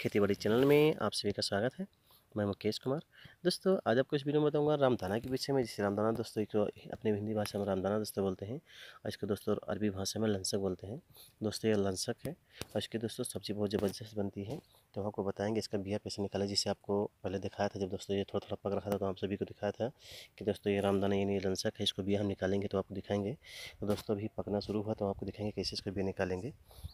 खेती बाड़ी चैनल में आप सभी का स्वागत है मैं मुकेश कुमार दोस्तों आज आपको इस वीडियो में बताऊंगा रामदाना के पीछे में जिसे रामदाना दोस्तों एक अपने हिंदी भाषा में रामदाना दोस्तों बोलते हैं और इसको दोस्तों अरबी भाषा में लंसक बोलते हैं दोस्तों ये लंसक है और इसकी दोस्तों सब्ज़ी बहुत ज़बरदस्त बनती है तो आपको बताएंगे इसका बिया कैसे निकाला जिसे आपको पहले दिखाया था जब दोस्तों ये थोड़ा थोड़ा पक रखा था तो हम सभी को दिखाया था कि दोस्तों ये रामदाना यानी लंसक है इसको बिया हम निकालेंगे तो आपको दिखाएंगे तो दोस्तों अभी पकना शुरू हुआ तो आपको दिखाएंगे कैसे इसको बिया निकालेंगे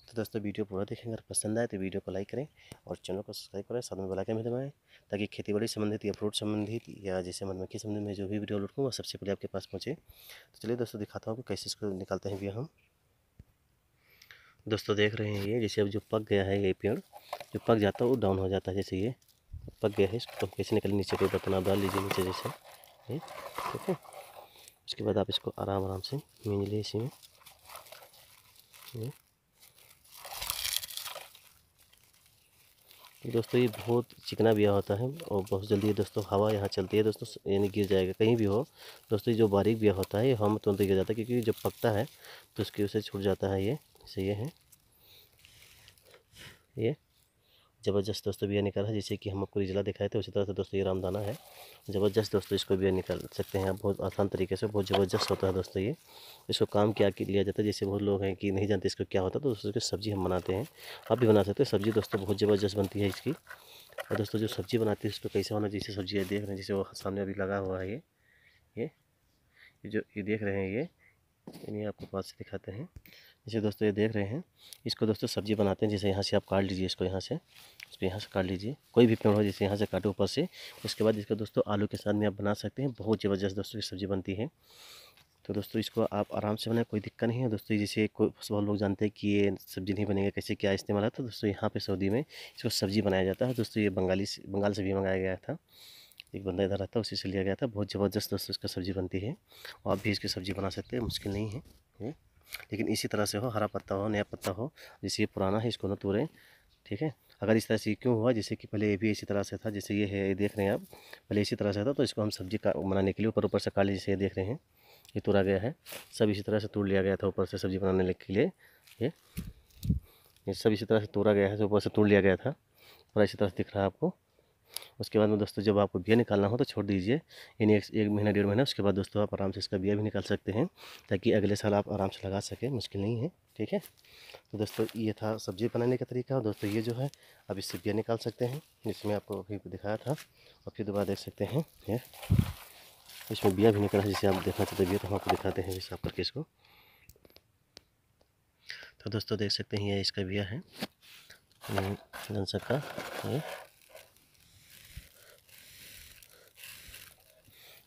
तो दोस्तों वीडियो पूरा देखेंगे अगर पसंद आए तो वीडियो को लाइक करें और चैनल को सब्सक्राइब करें साथ में बुलाकर मिलवाएँ ताकि खेती बाड़ी संबंधित अपलोड जॉब संबंधित या जैसे मधुमक्खी संबंधित में जो भी वीडियो अपलोड करूँ वो सबसे पहले आपके पास पहुँचे तो चलिए दोस्तों दिखाता हूँ कि कैसे इसको निकालते हैं भैया हम दोस्तों देख रहे हैं ये जैसे अब जो पक गया है ये पेड़ जो पक जाता है वो डाउन हो जाता है जैसे ये पक गया है इसको कैसे निकल नीचे कोई बर्तन आप डाल लीजिए नीचे जैसे ये ठीक है उसके बाद आप इसको आराम आराम से लीजिए इसी में दोस्तों ये बहुत चिकना बिया होता है और बहुत जल्दी दोस्तों हवा यहाँ चलती है दोस्तों यानी गिर जाएगा कहीं भी हो दोस्तों ये जो बारीक बिया होता है ये हवा में तुरंत गिर जाता है क्योंकि जब पकता है तो उसकी उसे छूट जाता है ये जैसे ये है ये ज़बरदस्त दोस्तों बिया निकाला है जैसे कि हम आपको रिजला दिखाए थे उसी तरह से दोस्तों ये रामदाना है ज़बरदस्त दोस्तों इसको बिया निकाल सकते हैं आप बहुत आसान तरीके से बहुत ज़बरदस्त होता है दोस्तों ये इसको काम क्या के लिया जाता है जैसे बहुत लोग हैं कि नहीं जानते इसको क्या होता है तो दोस्तों इसकी सब्ज़ी हम बनाते हैं आप भी बना सकते हैं सब्ज़ी दोस्तों बहुत ज़बरदस्त बनती है इसकी और दोस्तों जो सब्ज़ी बनाती है उसको कैसे होना जैसे सब्ज़ी देख रहे हैं जैसे वो सामने अभी लगा हुआ है ये ये जो ये देख रहे हैं ये इन्हें आपको पास से दिखाते हैं जैसे दोस्तों ये देख रहे हैं इसको दोस्तों सब्जी बनाते हैं जैसे यहाँ से आप काट लीजिए इसको यहाँ से इसको यहाँ से काट लीजिए कोई भी पेड़ हो जैसे यहाँ से काटो ऊपर से उसके बाद इसको दोस्तों आलू के साथ में आप बना सकते हैं बहुत ज़बरदस्त दोस्तों की सब्ज़ी बनती है तो दोस्तों इसको आप आराम से बनाए कोई दिक्कत नहीं है दोस्तों जैसे कोई बहुत लोग जानते हैं कि ये सब्ज़ी नहीं बनेगा कैसे क्या इस्तेमाल आता तो दोस्तों यहाँ पे सऊदी में इसको सब्ज़ी बनाया जाता है दोस्तों ये बंगाली बंगाल से भी मंगाया गया था एक बंदा इधर रहता है उसी से लिया गया था बहुत ज़बरदस्त दोस्तों इसका सब्ज़ी बनती है और आप भी इसकी सब्ज़ी बना सकते हैं मुश्किल नहीं है लेकिन इसी तरह से हो हरा पत्ता हो नया पत्ता हो जैसे ये पुराना है इसको ना तोड़ें ठीक है अगर इस तरह से क्यों हुआ जैसे कि पहले ये भी इसी तरह से था जैसे ये है ये देख रहे हैं आप पहले इसी तरह से था तो इसको हम सब्जी का बनाने के लिए ऊपर ऊपर से काले जैसे ये देख रहे हैं ये तोड़ा गया है सब इसी तरह से तोड़ लिया गया था ऊपर से सब्ज़ी बनाने के लिए ये ये सब इसी तरह से तोड़ा गया है ऊपर से तोड़ लिया गया था पूरा इसी तरह से दिख रहा है आपको उसके बाद में दोस्तों जब आपको बिया निकालना हो तो छोड़ दीजिए यानी एक, एक महीना डेढ़ महीना उसके बाद दोस्तों आप आराम से इसका बिया भी निकाल सकते हैं ताकि अगले साल आप आराम से लगा सकें मुश्किल नहीं है ठीक है तो दोस्तों ये था सब्जी बनाने का तरीका दोस्तों ये जो है आप इससे बिया निकाल सकते हैं जिसमें आपको अभी दिखाया था और फिर दोबारा देख सकते हैं ये इसमें बिया भी निकला है जिसे आप देखना चाहते बिया तो हम आपको दिखाते हैं साफ करके इसको तो दोस्तों देख सकते हैं ये इसका बिया है जनसर का ये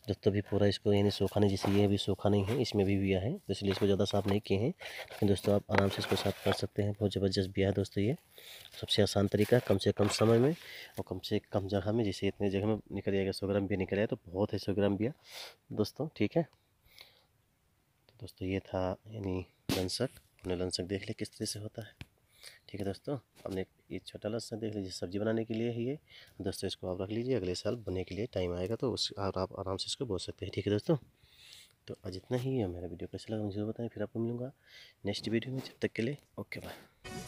दत्ता तो भी पूरा इसको यानी सूखा नहीं जैसे ये अभी सूखा नहीं है इसमें भी बिया है तो इसलिए इसको ज़्यादा साफ़ नहीं किए हैं लेकिन दोस्तों आप आराम से इसको साफ़ कर सकते हैं बहुत ज़बरदस्त बिया है दोस्तों ये सबसे आसान तरीका कम से कम समय में और कम से कम जगह में जैसे इतने जगह में निकल जाएगा सौ ग्राम बिया निकल जाए तो बहुत है सौ ग्राम बिया दोस्तों ठीक है तो दोस्तों ये था यानी लंसक अपने लंसक देख लिया किस तरह से होता है ठीक है दोस्तों हमने ये छोटा लहसुन देख लीजिए सब्ज़ी बनाने के लिए है ये दोस्तों इसको आप रख लीजिए अगले साल बनने के लिए टाइम आएगा तो उस और आप आराम से इसको बोल सकते हैं ठीक है दोस्तों तो आज इतना ही है मेरा वीडियो कैसा लगा मुझे बताएं फिर आपको मिलूँगा नेक्स्ट वीडियो में जब तक के लिए ओके बाय